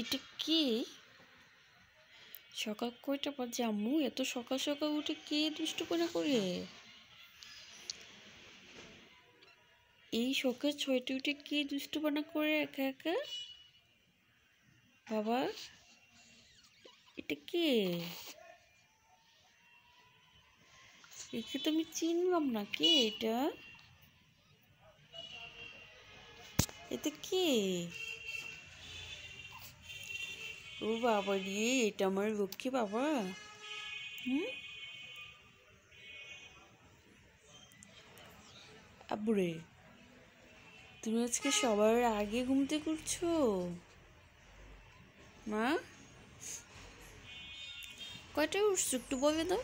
এটা কি সকাল কয়টা বাজে আম্মু এত সকাল সকাল উঠে কে দুষ্টপনা করে এই সকাল ছয়টি উঠে কে দুষ্টপনা করে একা একা বাবা এটা কে একে তো আমি চিনলাম না কে এটা এটা কে ও বাবা রে এটা আমার লক্ষ্মী বাবা হুম আবরে তুমি আজকে সবার আগে ঘুমতে করছো মা কয়টায় উঠছো একটু বলে দাও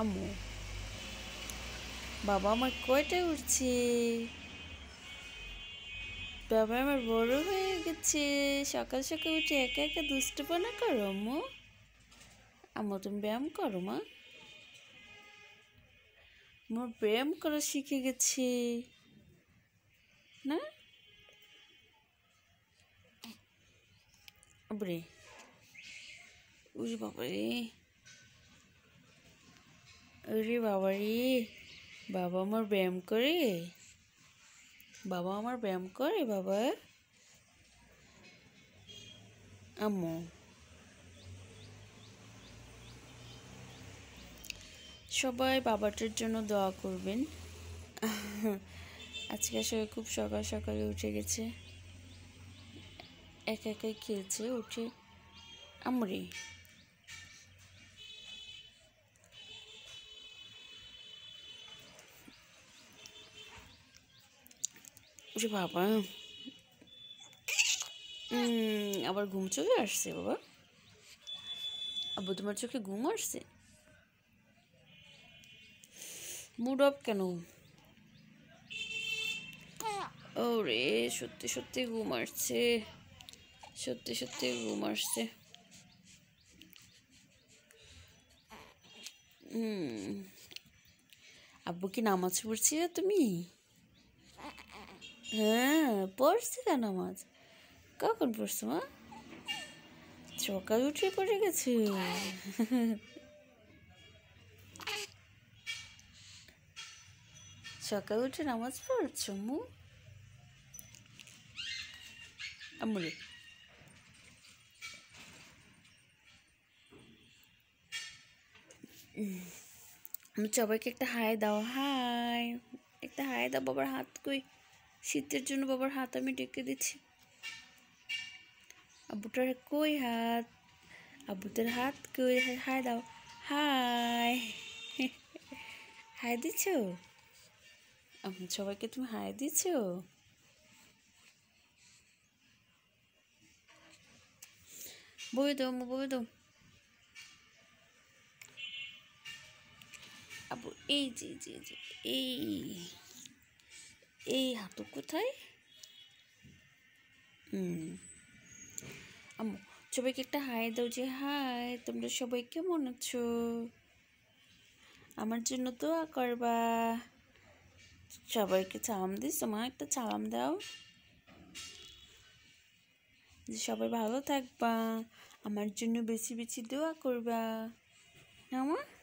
আম্মু বাবা আমার কয়টায় উঠছে বাবা আমার বড় হয়ে গেছে সকাল সকাল উঠে একা একা দুষ্টপনা করো আম্মু আম্মু তুমি ব্যায়াম করো মা আমার ব্যায়াম করা শিখে গেছি না বাবরে উরে বাবারে উরে বাবারে বাবা আমার ব্যায়াম করে বাবা আমার ব্যায়াম করে বাবা আম্মু সবাই বাবাটার জন্য দোয়া করবেন আজকে সবাই খুব সকাল সকালে উঠে গেছে একা একাই খেলছে উঠে আমরি ওরে বাবা আবার ঘুম চলে আসছে বাবা আব্বু তোমার চোখে ঘুম আসছে মুড অফ কেন ওরে সত্যি সত্যি ঘুম আসছে সত্যি সত্যি ঘুম আসছে আব্বু কি নামাজ পড়ছি তুমি হ্যাঁ পড়ছে কেন মাছ কখন পড়ছে মা সকাল উঠে পড়ে গেছে সকাল উঠে নামাজ পড়ছ মু আমরে সবাইকে একটা হাই দাও হাই একটা হাই দাও বাবার হাত কই শীতের জন্য বাবার হাত আমি ডেকে দিচ্ছি আব্বুটার কই হাত আব্বুদের হাত কই হাই দাও হাই হাই দিচ্ছ সবাইকে তুমি হাই দিচ্ছ বই দাও বই দো আবু এই জি জি জি এই এই হাঁটু কোথায় হুম সবাইকে একটা হাই দাও যে হাই তোমরা সবাই কেমন আছো আমার জন্য দোয়া করবা সবাইকে চালাম দিস তোমার একটা চালাম দাও যে সবাই ভালো থাকবা আমার জন্য বেশি বেশি দোয়া করবা আমার